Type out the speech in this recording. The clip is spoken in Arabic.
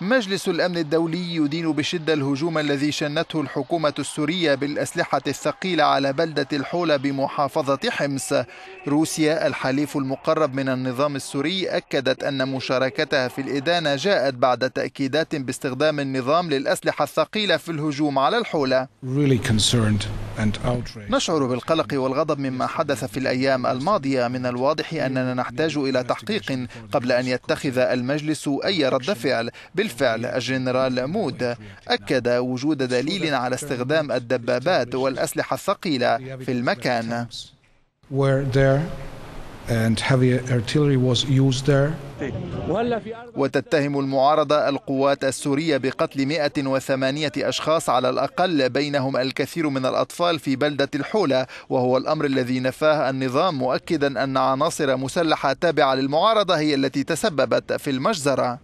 مجلس الأمن الدولي يدين بشدة الهجوم الذي شنته الحكومة السورية بالأسلحة الثقيلة على بلدة الحولة بمحافظة حمص روسيا الحليف المقرب من النظام السوري أكدت أن مشاركتها في الإدانة جاءت بعد تأكيدات باستخدام النظام للأسلحة الثقيلة في الهجوم على الحولة نشعر بالقلق والغضب مما حدث في الأيام الماضية من الواضح أننا نحتاج إلى تحقيق قبل أن يتخذ المجلس أي رد فعل بالفعل الجنرال مود أكد وجود دليل على استخدام الدبابات والأسلحة الثقيلة في المكان there and heavy artillery was used there وتتهم المعارضة القوات السورية بقتل 108 أشخاص على الأقل بينهم الكثير من الأطفال في بلدة الحولة وهو الأمر الذي نفاه النظام مؤكدا أن عناصر مسلحة تابعة للمعارضة هي التي تسببت في المجزرة